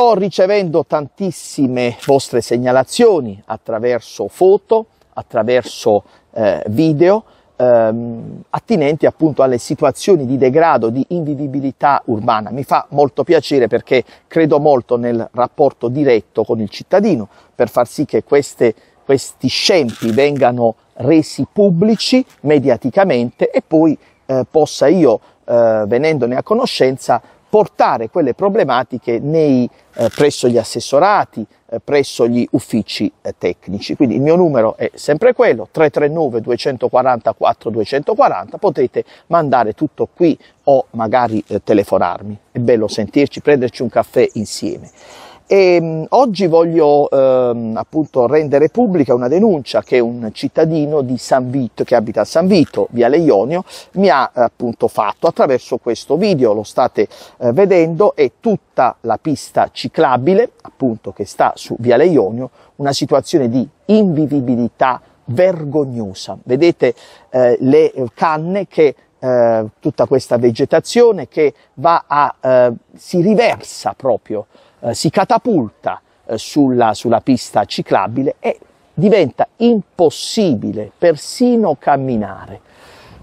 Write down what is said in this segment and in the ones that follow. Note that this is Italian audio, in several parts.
Sto ricevendo tantissime vostre segnalazioni attraverso foto, attraverso eh, video, ehm, attinenti appunto alle situazioni di degrado, di invivibilità urbana. Mi fa molto piacere perché credo molto nel rapporto diretto con il cittadino per far sì che queste, questi scempi vengano resi pubblici mediaticamente e poi eh, possa io, eh, venendone a conoscenza, portare quelle problematiche nei, eh, presso gli assessorati, eh, presso gli uffici eh, tecnici. Quindi il mio numero è sempre quello, 339 244 240, potete mandare tutto qui o magari eh, telefonarmi. È bello sentirci, prenderci un caffè insieme. E ehm, oggi voglio ehm, appunto rendere pubblica una denuncia che un cittadino di San Vito, che abita a San Vito, via Leionio, mi ha appunto fatto attraverso questo video, lo state eh, vedendo, è tutta la pista ciclabile, appunto che sta su via Leionio, una situazione di invivibilità vergognosa. Vedete eh, le eh, canne che eh, tutta questa vegetazione che va a, eh, si riversa proprio eh, si catapulta eh, sulla, sulla pista ciclabile e diventa impossibile persino camminare.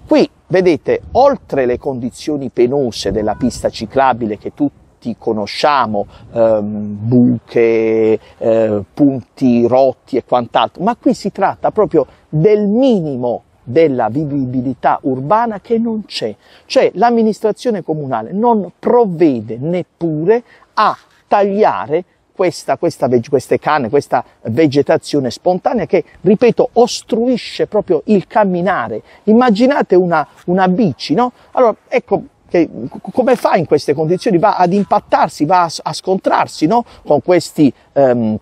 Qui vedete, oltre le condizioni penose della pista ciclabile che tutti conosciamo, ehm, buche, eh, punti rotti e quant'altro, ma qui si tratta proprio del minimo della vivibilità urbana che non c'è, cioè l'amministrazione comunale non provvede neppure a tagliare questa, questa, queste canne, questa vegetazione spontanea che, ripeto, ostruisce proprio il camminare. Immaginate una, una bici, no? Allora, ecco, che, come fa in queste condizioni? Va ad impattarsi, va a, a scontrarsi, no? Con questi... Ehm,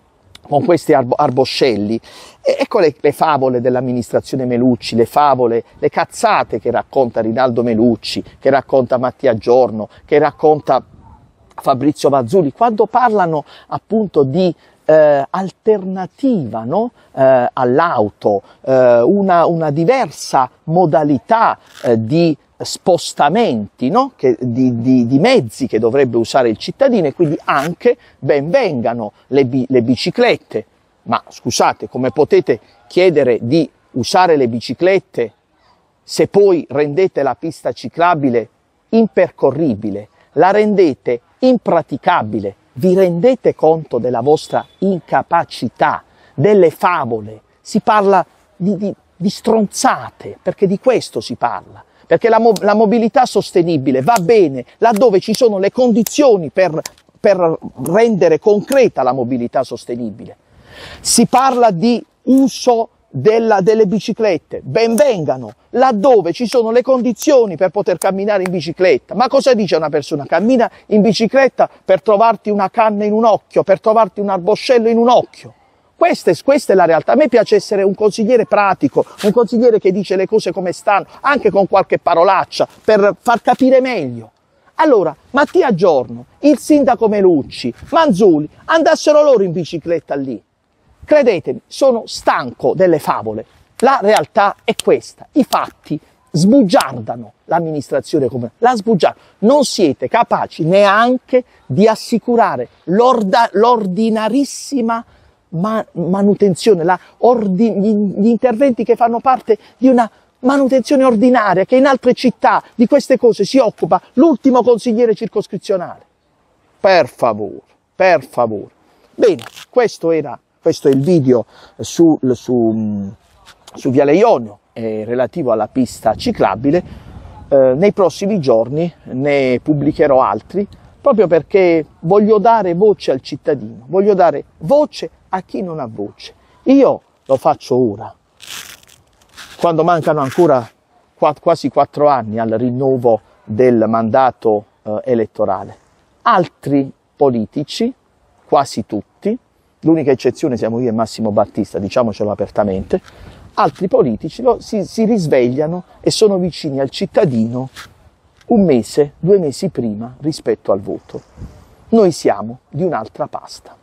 con questi arbo arboscelli. E ecco le, le favole dell'amministrazione Melucci, le favole, le cazzate che racconta Rinaldo Melucci, che racconta Mattia Giorno, che racconta Fabrizio Mazzuli, quando parlano appunto di eh, alternativa no? eh, all'auto, eh, una, una, diversa modalità eh, di spostamenti no? che, di, di, di, mezzi che dovrebbe usare il cittadino e quindi anche ben vengano le, bi le biciclette. Ma scusate, come potete chiedere di usare le biciclette se poi rendete la pista ciclabile impercorribile? la rendete impraticabile. Vi rendete conto della vostra incapacità, delle favole? Si parla di, di, di stronzate, perché di questo si parla. Perché la, mo- la mobilità sostenibile va bene laddove ci sono le condizioni per, per rendere concreta la mobilità sostenibile. Si parla di uso della, delle biciclette, benvengano laddove ci sono le condizioni per poter camminare in bicicletta. Ma cosa dice una persona? Cammina in bicicletta per trovarti una canna in un occhio, per trovarti un arboscello in un occhio. Questa è, questa è, la realtà. A me piace essere un consigliere pratico, un consigliere che dice le cose come stanno, anche con qualche parolaccia, per far capire meglio. Allora, Mattia Giorno, il sindaco Melucci, Manzuli, andassero loro in bicicletta lì. Credetemi, sono stanco delle favole. La realtà è questa. I fatti sbugiardano l'amministrazione comunale, la sbugiardano. Non siete capaci neanche di assicurare l'ordinarissima ma- manutenzione, ordi- gli interventi che fanno parte di una manutenzione ordinaria che in altre città di queste cose si occupa l'ultimo consigliere circoscrizionale. Per favore, per favore. Bene, questo era questo è il video su, su, su Viale Ionio eh, relativo alla pista ciclabile. Eh, nei prossimi giorni ne pubblicherò altri proprio perché voglio dare voce al cittadino, voglio dare voce a chi non ha voce. Io lo faccio ora, quando mancano ancora quasi quattro anni al rinnovo del mandato eh, elettorale. Altri politici, quasi tutti, l'unica eccezione siamo io e Massimo Battista, diciamocelo apertamente, altri politici lo, si, si risvegliano e sono vicini al cittadino un mese, due mesi prima rispetto al voto. Noi siamo di un'altra pasta.